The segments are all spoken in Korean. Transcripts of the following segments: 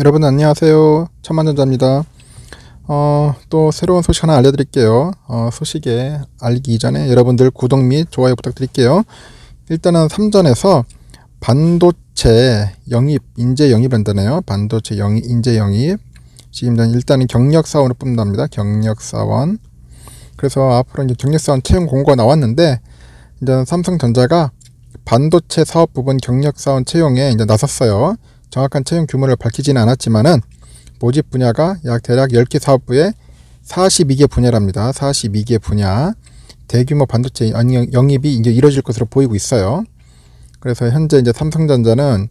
여러분 안녕하세요. 천만전자입니다. 어, 또 새로운 소식 하나 알려드릴게요. 어, 소식에 알기 이전에 여러분들 구독 및 좋아요 부탁드릴게요. 일단은 3전에서 반도체 영입, 인재 영입 한다네요. 반도체 영입, 인재 영입. 지금 일단은 경력사원을 뽑는답니다. 경력사원. 그래서 앞으로 이제 경력사원 채용 공고가 나왔는데, 이제 삼성전자가 반도체 사업 부분 경력사원 채용에 이제 나섰어요. 정확한 채용 규모를 밝히지는 않았지만은 모집 분야가 약 대략 10개 사업부에 42개 분야랍니다. 42개 분야 대규모 반도체 영입이 이제 이뤄질 것으로 보이고 있어요. 그래서 현재 이제 삼성전자는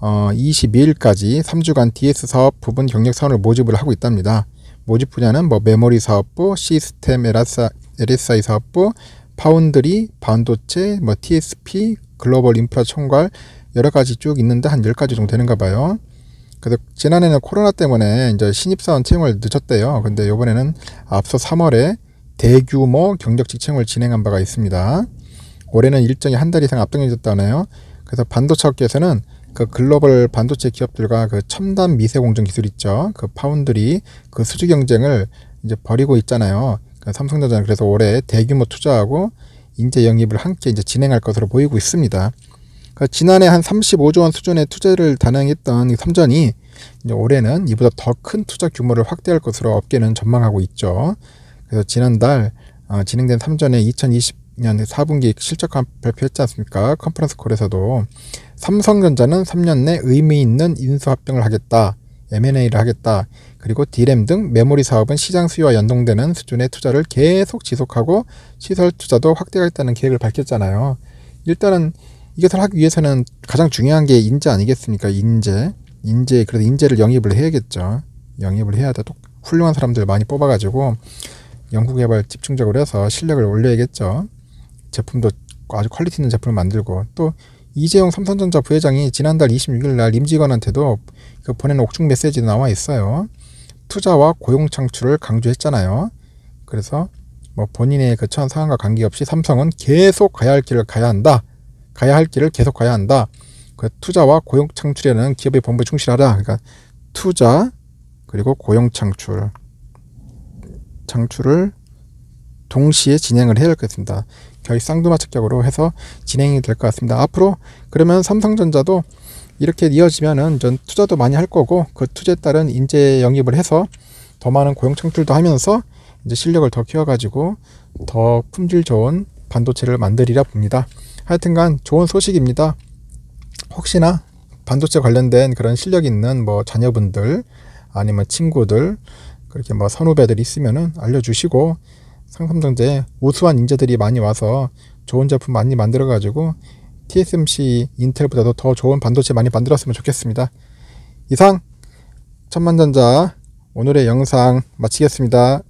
어 22일까지 3주간 DS 사업 부분 경력 사원을 모집을 하고 있답니다. 모집 분야는 뭐 메모리 사업부, 시스템 LSI 사업부, 파운드리, 반도체, 뭐 TSP, 글로벌 인프라 총괄, 여러 가지 쭉 있는데 한 열가지 정도 되는가 봐요. 그래서 지난해는 코로나 때문에 이제 신입사원 채용을 늦췄대요. 근데 이번에는 앞서 3월에 대규모 경력직 채용을 진행한 바가 있습니다. 올해는 일정이 한 달 이상 앞당겨졌다네요. 그래서 반도체 업계에서는 그 글로벌 반도체 기업들과 그 첨단 미세 공정 기술 있죠. 그 파운드리 그 수주 경쟁을 이제 벌이고 있잖아요. 그 삼성전자는 그래서 올해 대규모 투자하고 인재 영입을 함께 이제 진행할 것으로 보이고 있습니다. 그러니까 지난해 한 35조 원 수준의 투자를 단행했던 삼전이 이제 올해는 이보다 더 큰 투자 규모를 확대할 것으로 업계는 전망하고 있죠. 그래서 지난달 어, 진행된 삼전의 2020년 4분기 실적 발표했지 않습니까? 컨퍼런스 콜에서도 삼성전자는 3년 내 의미 있는 인수합병을 하겠다. M&A를 하겠다. 그리고 디램 등 메모리 사업은 시장 수요와 연동되는 수준의 투자를 계속 지속하고 시설 투자도 확대하겠다는 계획을 밝혔잖아요. 일단은 이것을 하기 위해서는 가장 중요한 게 인재 아니겠습니까? 인재. 인재. 그래서 인재를 영입을 해야겠죠. 영입을 해야 돼. 또 훌륭한 사람들 많이 뽑아가지고 연구개발 집중적으로 해서 실력을 올려야겠죠. 제품도 아주 퀄리티 있는 제품을 만들고 또 이재용 삼성전자 부회장이 지난달 26일 날 임직원한테도 그 보낸 옥중 메시지 도 나와 있어요. 투자와 고용 창출을 강조했잖아요. 그래서 뭐 본인의 그 처한 상황과 관계없이 삼성은 계속 가야 할 길을 가야 한다. 가야 할 길을 계속 가야 한다. 그 투자와 고용 창출에는 기업의 본부에 충실하라. 그러니까 투자 그리고 고용 창출 창출을 동시에 진행을 해야 할것 같습니다. 결 쌍두마측적으로 해서 진행이 될 것 같습니다. 앞으로 그러면 삼성전자도 이렇게 이어지면은 전 투자도 많이 할 거고 그 투자에 따른 인재 영입을 해서 더 많은 고용 창출도 하면서 이제 실력을 더 키워가지고 더 품질 좋은 반도체를 만들이라 봅니다. 하여튼간 좋은 소식입니다. 혹시나 반도체 관련된 그런 실력 있는 뭐 자녀분들 아니면 뭐 친구들 그렇게 뭐 선후배들 이 있으면은 알려주시고 상삼정제 우수한 인재들이 많이 와서 좋은 제품 많이 만들어 가지고 TSMC 인텔보다도 더 좋은 반도체 많이 만들었으면 좋겠습니다. 이상 천만전자 오늘의 영상 마치겠습니다.